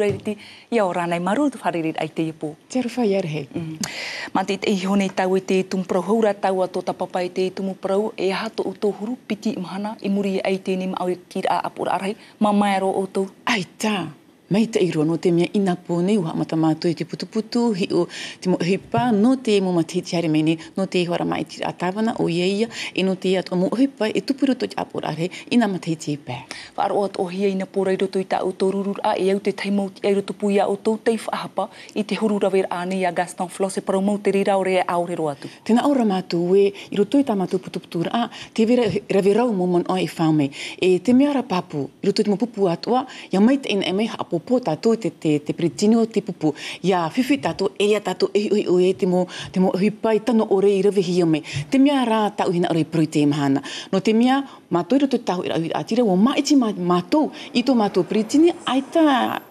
rereti ia ora nei maru tu fare ai te ipo te rua ia rehe ma mhm. te i hone tau e te tum pro hura tau ato ta papai te tumu pro e ha to uto huru piti mahana i muri ai te ni au au e kira apura arai ma mai ro uto ai ta mai te iroa no te mea ina pōnei ua hamata mātui te putuputu, hi o te mo hipa, no te mo ma te hiti hare mene, no te hora mai te atawana o ieia, e no te atua mo hipa e tupuru toki apurare ina ma te hiti hipa. Whaaro at o hia ina pōrei roto i tā o tō e au te taimau e roto puia o tō teif hapa i te hurura wera ane i a Gaston Floss e parau mau te rira o rea aure roa tu. Tēnā ora mātu e i roto i tā mātu putuputu te vera rave rau mō mon o i e whaume. E te mea rā papu, i roto i tā mō pupu atua, ia mai te ina e mai hapo pupu tatu te te te pritino te popo ya fifi tato e tato e o e te mo te mo hipai tano ore i rewe hiame te mia rā tau hina ore proi te mahana no te mia mātou iro te tau ira atire wo ma itima mato i tō mātou pritini aita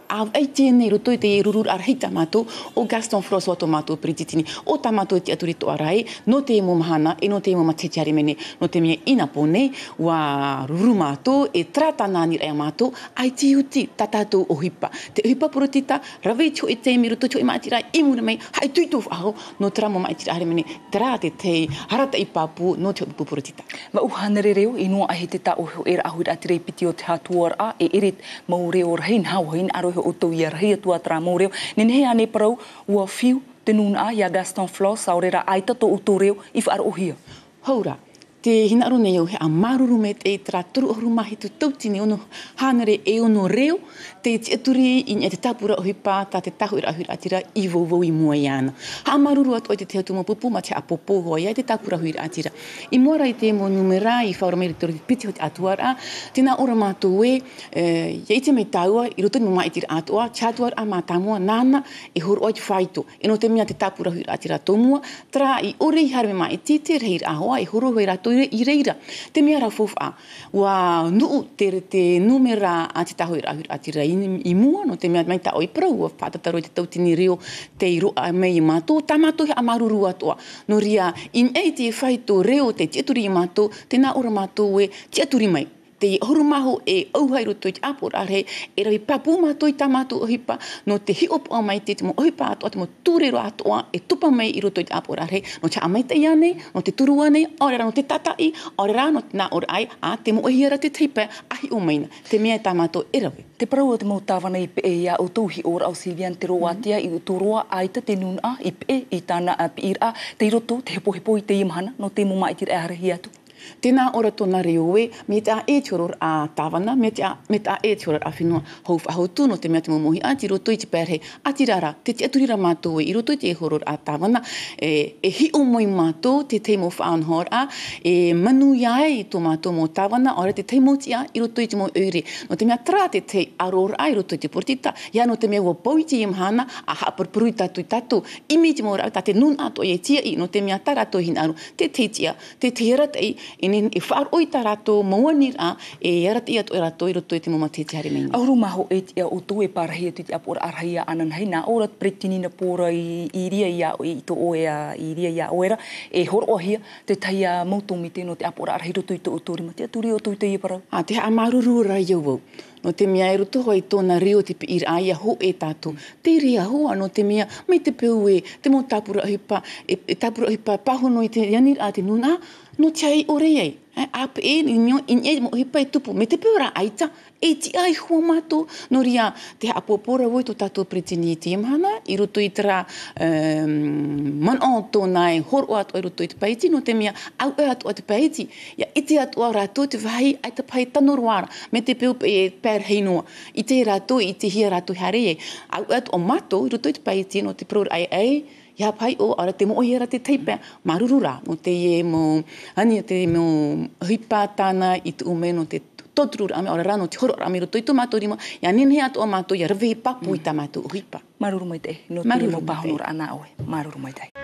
ai tēnei roto i te ruru ar hei tamatou o Gaston Frost wa tamatou pritititini. O tamatou i e te aturi tō arai, no te mō mahana, e no te mō matetiare mene, no te mia ina pone, wa ruru mātou, e trata nāni rea mātou, ai te uti tatatou o hipa. Te hipa porotita, rave i e tō i tēmi roto tō i e mātira, i mūna mai, hai tui tō whaho, no tra mō mātira are mene, tra te tei, harata i pāpū, no te upu porotita. Ma uhana re reo, inua ahe te tā ohio era ahuira atirei piti o te hatuara, e eret maure o rahin, hau hain, aroi ho o tau iarahi tua tra mōreo. Nene hea ne parau ua fiu tenun a ia Gaston Floss a orera aita tō utoreo i wha ar ohia. Hau rā, te hina aru nei au he a maruru me te itra turu ohuru mahi tu tautini ono hanare e ono reo te iti aturi i nga te tapura ohi pā ta te tahu ira ahira atira i vovau i mua iana. Ha maruru atu o te teatu mo pupu ma te a popo hoa ia te tapura ahira atira. I mora i te mo numera i whaura meri toro te piti ho te atuara tēnā ora mātou e, e ia i mei taua i roto ni mo maitira atua te atuara a mātamua nana e horo oi te whaito e te mea te tapura ahira atira tomua tra i ore i harame mai te te e horo hoi rato i reira. Te mea rau fufa, ua nuu te re te numera a te taho i rahu a te rei i mua, no te mea mai ta oi prau, ua whātataro i te tautini reo te i roa mei i mātou, ta mātou he amaruru atua. No ria, in ei te whaito reo te tieturi i mātou, tēnā ora mātou e tieturi mai, te horumahu e auhairo toi te aporare, e rawi papuma toi tamatu ohipa, no te hi opo amai te te mo ohipa ato, te mo turero atoa, e tupa mai iro toi te aporare, no te amai te nei, no te turuane, orera no te tatai, orera no te na ora ai, a te mo ohiara te teipa, ahi umaina, te mea e tamatu e rawi. Te parau o te mautawana i pe e ia o tauhi ora o Silvian te roa atia mm -hmm. i utoroa aita te nuna i pe i tana a piira, te iroto, te hepo hepo i te imahana, no te mo mai te rea atu. Tēnā ora tōna reoe, me te a e tioror a tāwana, me te a, me te a e tioror a whenua hauf a hautūno te mea te mōmohi a, te roto i te pērhe, a te rara, te te aturira mātou e, i roto te e horor a tāwana, e, e hi o moi mātou, te teimo whaan hor a, e manu iai tō mātou mō tāwana, ora te teimo tia, i roto te mō eure. No te mea tra te te aror a, i roto te portita, ia no te mea ua pau i te imhana, a hapurpuru i tatu i tatu, imi te mō ta te nun ato e tia i, no te mea tara tohin aru, te te tia, te te rata i, ene e far o itara to mo nira e yara ti ato era to e ro to ti ti hari mena aru maho e ti e o to e par hi ti apor ar anan hai na orat pretini na pora i iria ya i to o ia e iria ia oera e hor o hi te tai a mo to mi te no te apor ar hi i to o to ri mate tu ri o to i te para a te amaru ru ra yo no te mea e ruto hoi tōna reo te pi ai a ho e tātou. Te ri a hoa no te mea, mai te peu e, te mō tāpura ahipa, e, e tāpura ahipa pahono i te yanir a te nuna, no te ai o rei ai. Eh, ap e nyo in e mo hipai tupu me te pura aita e ti ai hua mato no ria te apopora voi to tato pritini i te imhana i roto i tra um, ehm, man o tō nai hor o atu i roto i te paiti no te mea au e atu o te paiti ia i te atu o rato te vahi ai te pai tanoruara me te pio e pēr heinoa i te rato i te hia rato hare e au e atu o mato i roto i te paiti no te prur ai ai ya pai o ara te mo o hiera te teipa marurura o te e mo ani te mo hipatana i tu meno te totru ame ora rano te horo ame ro toi tomato mo ya nin hea to mato ya revi papu i tamato ripa maruru mo te no te mo pahonura ana oe maruru mo te